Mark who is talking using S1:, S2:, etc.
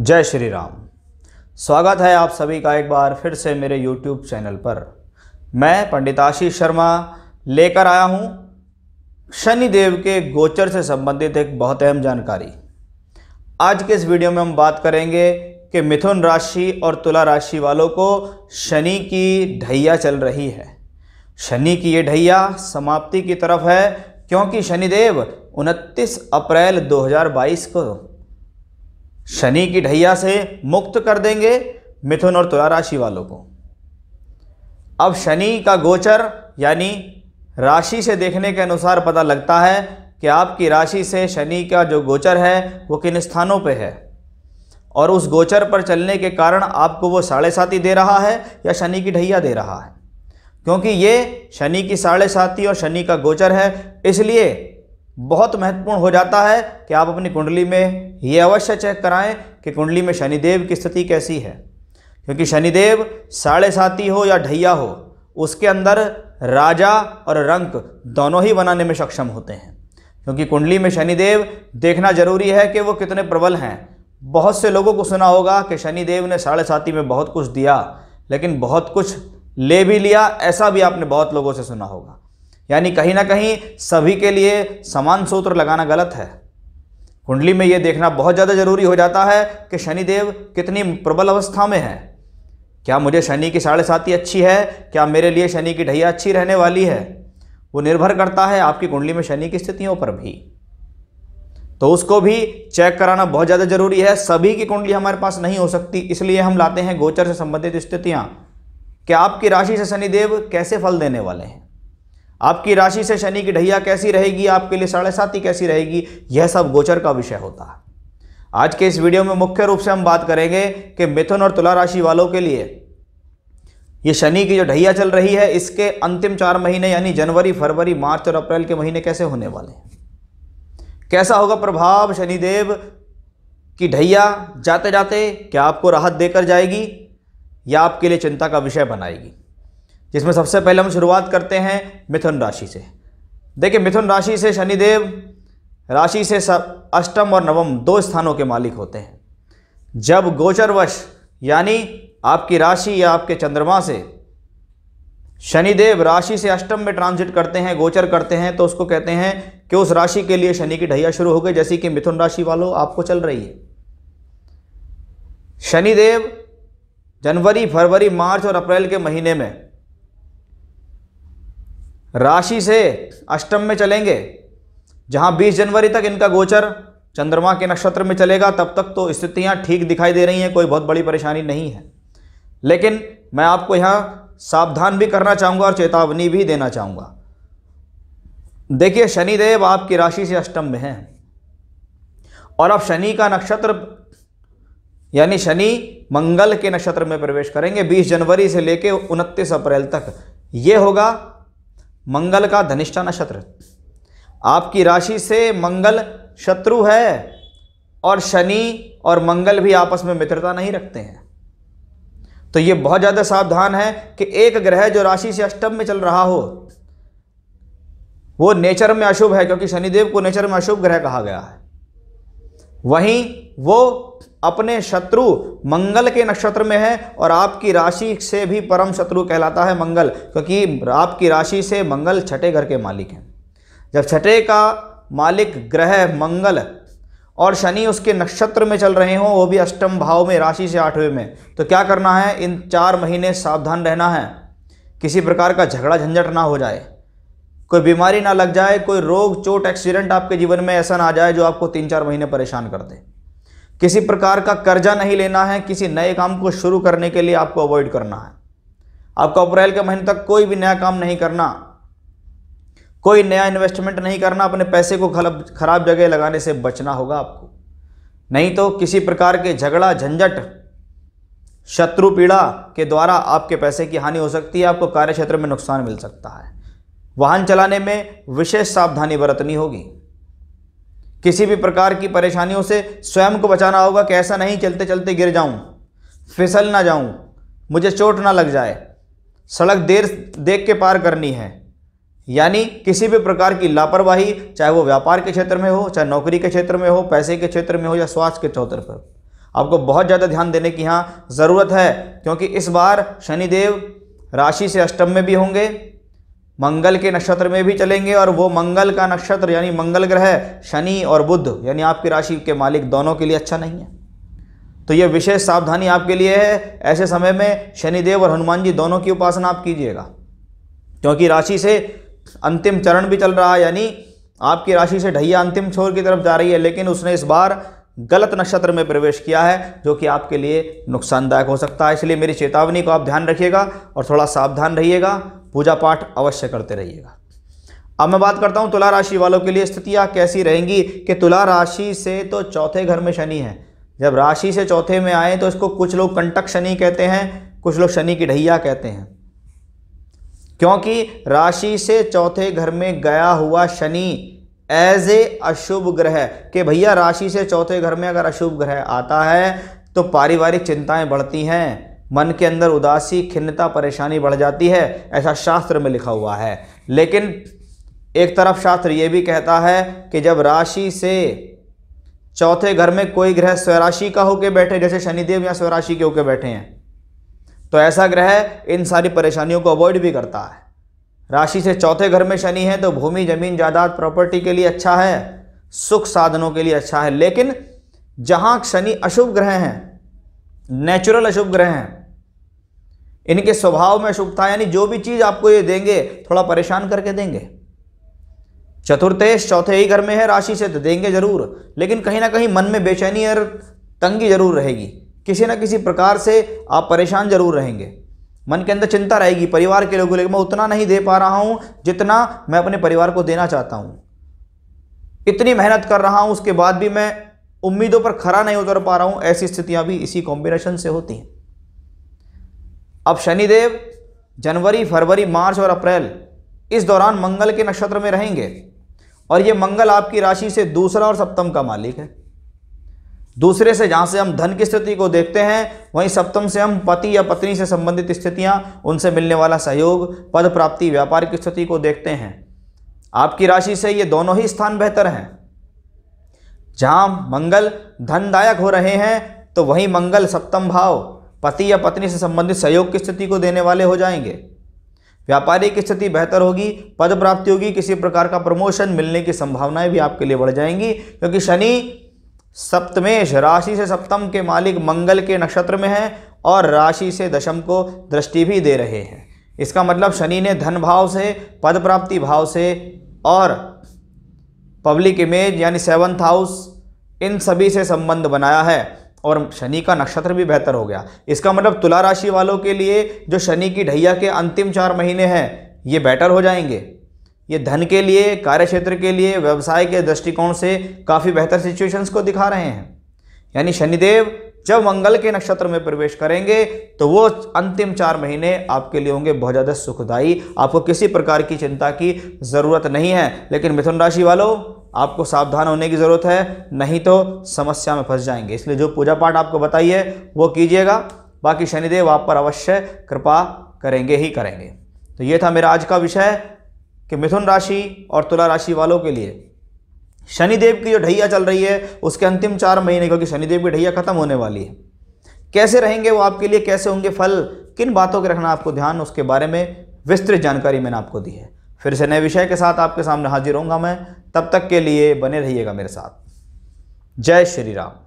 S1: जय श्री राम स्वागत है आप सभी का एक बार फिर से मेरे YouTube चैनल पर मैं पंडित आशीष शर्मा लेकर आया हूँ शनिदेव के गोचर से संबंधित एक बहुत अहम जानकारी आज के इस वीडियो में हम बात करेंगे कि मिथुन राशि और तुला राशि वालों को शनि की ढैया चल रही है शनि की ये ढैया समाप्ति की तरफ है क्योंकि शनिदेव 29 अप्रैल 2022 को शनि की ढैया से मुक्त कर देंगे मिथुन और तुला राशि वालों को अब शनि का गोचर यानी राशि से देखने के अनुसार पता लगता है कि आपकी राशि से शनि का जो गोचर है वो किन स्थानों पे है और उस गोचर पर चलने के कारण आपको वो साढ़े साथी दे रहा है या शनि की ढैया दे रहा है क्योंकि ये शनि की साढ़े साथी और शनि का गोचर है इसलिए बहुत महत्वपूर्ण हो जाता है कि आप अपनी कुंडली में ये अवश्य चेक कराएं कि कुंडली में शनिदेव की स्थिति कैसी है क्योंकि शनिदेव साढ़े साथी हो या ढैया हो उसके अंदर राजा और रंक दोनों ही बनाने में सक्षम होते हैं क्योंकि कुंडली में शनिदेव देखना जरूरी है कि वो कितने प्रबल हैं बहुत से लोगों को सुना होगा कि शनिदेव ने साढ़े साथी में बहुत कुछ दिया लेकिन बहुत कुछ ले भी लिया ऐसा भी आपने बहुत लोगों से सुना होगा यानी कहीं ना कहीं सभी के लिए समान सूत्र लगाना गलत है कुंडली में ये देखना बहुत ज़्यादा ज़रूरी हो जाता है कि शनिदेव कितनी प्रबल अवस्था में है क्या मुझे शनि की साढ़े साथी अच्छी है क्या मेरे लिए शनि की ढैया अच्छी रहने वाली है वो निर्भर करता है आपकी कुंडली में शनि की स्थितियों पर भी तो उसको भी चेक कराना बहुत ज़्यादा ज़रूरी है सभी की कुंडली हमारे पास नहीं हो सकती इसलिए हम लाते हैं गोचर से संबंधित स्थितियाँ कि आपकी राशि से शनिदेव कैसे फल देने वाले हैं आपकी राशि से शनि की ढैया कैसी रहेगी आपके लिए साढ़े साथी कैसी रहेगी यह सब गोचर का विषय होता है आज के इस वीडियो में मुख्य रूप से हम बात करेंगे कि मिथुन और तुला राशि वालों के लिए ये शनि की जो ढैया चल रही है इसके अंतिम चार महीने यानी जनवरी फरवरी मार्च और अप्रैल के महीने कैसे होने वाले हैं कैसा होगा प्रभाव शनिदेव की ढैया जाते जाते क्या आपको राहत देकर जाएगी या आपके लिए चिंता का विषय बनाएगी जिसमें सबसे पहले हम शुरुआत करते हैं मिथुन राशि से देखिए मिथुन राशि से शनिदेव राशि से सब अष्टम और नवम दो स्थानों के मालिक होते हैं जब गोचरवश यानी आपकी राशि या आपके चंद्रमा से शनिदेव राशि से अष्टम में ट्रांजिट करते हैं गोचर करते हैं तो उसको कहते हैं कि उस राशि के लिए शनि की ढैया शुरू हो गई जैसी कि मिथुन राशि वालों आपको चल रही है शनिदेव जनवरी फरवरी मार्च और अप्रैल के महीने में राशि से अष्टम में चलेंगे जहां 20 जनवरी तक इनका गोचर चंद्रमा के नक्षत्र में चलेगा तब तक तो स्थितियां ठीक दिखाई दे रही हैं कोई बहुत बड़ी परेशानी नहीं है लेकिन मैं आपको यहाँ सावधान भी करना चाहूँगा और चेतावनी भी देना चाहूँगा देखिए शनिदेव आपकी राशि से अष्टम में हैं और अब शनि का नक्षत्र यानी शनि मंगल के नक्षत्र में प्रवेश करेंगे 20 जनवरी से लेकर 29 अप्रैल तक ये होगा मंगल का धनिष्ठा नक्षत्र आपकी राशि से मंगल शत्रु है और शनि और मंगल भी आपस में मित्रता नहीं रखते हैं तो ये बहुत ज़्यादा सावधान है कि एक ग्रह जो राशि से अष्टम में चल रहा हो वो नेचर में अशुभ है क्योंकि शनिदेव को नेचर में अशुभ ग्रह कहा गया है वहीं वो अपने शत्रु मंगल के नक्षत्र में है और आपकी राशि से भी परम शत्रु कहलाता है मंगल क्योंकि आपकी राशि से मंगल छठे घर के मालिक हैं जब छठे का मालिक ग्रह मंगल और शनि उसके नक्षत्र में चल रहे हों वो भी अष्टम भाव में राशि से आठवें में तो क्या करना है इन चार महीने सावधान रहना है किसी प्रकार का झगड़ा झंझट ना हो जाए कोई बीमारी ना लग जाए कोई रोग चोट एक्सीडेंट आपके जीवन में ऐसा ना आ जाए जो आपको तीन चार महीने परेशान कर दे किसी प्रकार का कर्जा नहीं लेना है किसी नए काम को शुरू करने के लिए आपको अवॉइड करना है आपको अप्रैल के महीने तक कोई भी नया काम नहीं करना कोई नया इन्वेस्टमेंट नहीं करना अपने पैसे को खराब जगह लगाने से बचना होगा आपको नहीं तो किसी प्रकार के झगड़ा झंझट शत्रु पीड़ा के द्वारा आपके पैसे की हानि हो सकती है आपको कार्य क्षेत्र में नुकसान मिल सकता है वाहन चलाने में विशेष सावधानी बरतनी होगी किसी भी प्रकार की परेशानियों से स्वयं को बचाना होगा कि ऐसा नहीं चलते चलते गिर जाऊं फिसल ना जाऊं मुझे चोट ना लग जाए सड़क देर देख के पार करनी है यानी किसी भी प्रकार की लापरवाही चाहे वो व्यापार के क्षेत्र में हो चाहे नौकरी के क्षेत्र में हो पैसे के क्षेत्र में हो या स्वास्थ्य के चौतर पर आपको बहुत ज़्यादा ध्यान देने की यहाँ ज़रूरत है क्योंकि इस बार शनिदेव राशि से अष्टम में भी होंगे मंगल के नक्षत्र में भी चलेंगे और वो मंगल का नक्षत्र यानी मंगल ग्रह शनि और बुध यानी आपकी राशि के मालिक दोनों के लिए अच्छा नहीं है तो ये विशेष सावधानी आपके लिए है ऐसे समय में शनिदेव और हनुमान जी दोनों की उपासना आप कीजिएगा क्योंकि राशि से अंतिम चरण भी चल रहा है यानी आपकी राशि से ढैया अंतिम छोर की तरफ जा रही है लेकिन उसने इस बार गलत नक्षत्र में प्रवेश किया है जो कि आपके लिए नुकसानदायक हो सकता है इसलिए मेरी चेतावनी को आप ध्यान रखिएगा और थोड़ा सावधान रहिएगा पूजा पाठ अवश्य करते रहिएगा अब मैं बात करता हूँ तुला राशि वालों के लिए स्थितियाँ कैसी रहेंगी कि तुला राशि से तो चौथे घर में शनि है जब राशि से चौथे में आए तो इसको कुछ लोग कंटक शनि कहते हैं कुछ लोग शनि की ढैया कहते हैं क्योंकि राशि से चौथे घर में गया हुआ शनि एज ए अशुभ ग्रह के भैया राशि से चौथे घर में अगर अशुभ ग्रह आता है तो पारिवारिक चिंताएं बढ़ती हैं मन के अंदर उदासी खिन्नता परेशानी बढ़ जाती है ऐसा शास्त्र में लिखा हुआ है लेकिन एक तरफ शास्त्र ये भी कहता है कि जब राशि से चौथे घर में कोई ग्रह स्वराशि का होके बैठे जैसे शनिदेव या स्वराशि के होके बैठे हैं तो ऐसा ग्रह इन सारी परेशानियों को अवॉइड भी करता है राशि से चौथे घर में शनि है तो भूमि जमीन जायदाद प्रॉपर्टी के लिए अच्छा है सुख साधनों के लिए अच्छा है लेकिन जहाँ शनि अशुभ ग्रह हैं नेचुरल अशुभ ग्रह हैं इनके स्वभाव में शुभता यानी जो भी चीज़ आपको ये देंगे थोड़ा परेशान करके देंगे चतुर्थेश चौथे ही घर में है राशि से तो देंगे जरूर लेकिन कहीं ना कहीं मन में बेचैनी और तंगी जरूर रहेगी किसी ना किसी प्रकार से आप परेशान जरूर रहेंगे मन के अंदर चिंता रहेगी परिवार के लोगों को मैं उतना नहीं दे पा रहा हूँ जितना मैं अपने परिवार को देना चाहता हूँ इतनी मेहनत कर रहा हूँ उसके बाद भी मैं उम्मीदों पर खरा नहीं उतर पा रहा हूँ ऐसी स्थितियाँ भी इसी कॉम्बिनेशन से होती हैं अब शनिदेव जनवरी फरवरी मार्च और अप्रैल इस दौरान मंगल के नक्षत्र में रहेंगे और ये मंगल आपकी राशि से दूसरा और सप्तम का मालिक है दूसरे से जहाँ से हम धन की स्थिति को देखते हैं वहीं सप्तम से हम पति या पत्नी से संबंधित स्थितियाँ उनसे मिलने वाला सहयोग पद प्राप्ति व्यापार की स्थिति को देखते हैं आपकी राशि से ये दोनों ही स्थान बेहतर हैं जहाँ मंगल धनदायक हो रहे हैं तो वहीं मंगल सप्तम भाव पति या पत्नी से संबंधित सहयोग की स्थिति को देने वाले हो जाएंगे व्यापारिक स्थिति बेहतर होगी पद प्राप्ति होगी किसी प्रकार का प्रमोशन मिलने की संभावनाएं भी आपके लिए बढ़ जाएंगी क्योंकि शनि सप्तमेश राशि से सप्तम के मालिक मंगल के नक्षत्र में हैं और राशि से दशम को दृष्टि भी दे रहे हैं इसका मतलब शनि ने धन भाव से पद प्राप्ति भाव से और पब्लिक इमेज यानी सेवन्थ हाउस इन सभी से संबंध बनाया है और शनि का नक्षत्र भी बेहतर हो गया इसका मतलब तुला राशि वालों के लिए जो शनि की ढैया के अंतिम चार महीने हैं ये बेटर हो जाएंगे ये धन के लिए कार्य क्षेत्र के लिए व्यवसाय के दृष्टिकोण से काफ़ी बेहतर सिचुएशंस को दिखा रहे हैं यानी शनिदेव जब मंगल के नक्षत्र में प्रवेश करेंगे तो वो अंतिम चार महीने आपके लिए होंगे बहुत ज़्यादा सुखदायी आपको किसी प्रकार की चिंता की ज़रूरत नहीं है लेकिन मिथुन राशि वालों आपको सावधान होने की ज़रूरत है नहीं तो समस्या में फंस जाएंगे इसलिए जो पूजा पाठ आपको बताइए वो कीजिएगा बाकी शनिदेव आप पर अवश्य कृपा करेंगे ही करेंगे तो ये था मेरा आज का विषय कि मिथुन राशि और तुला राशि वालों के लिए शनिदेव की जो ढैया चल रही है उसके अंतिम चार महीने क्योंकि शनिदेव की ढैया खत्म होने वाली है कैसे रहेंगे वो आपके लिए कैसे होंगे फल किन बातों के रखना आपको ध्यान उसके बारे में विस्तृत जानकारी मैंने आपको दी है फिर से नए विषय के साथ आपके सामने हाजिर होंगे मैं तब तक के लिए बने रहिएगा मेरे साथ जय श्री राम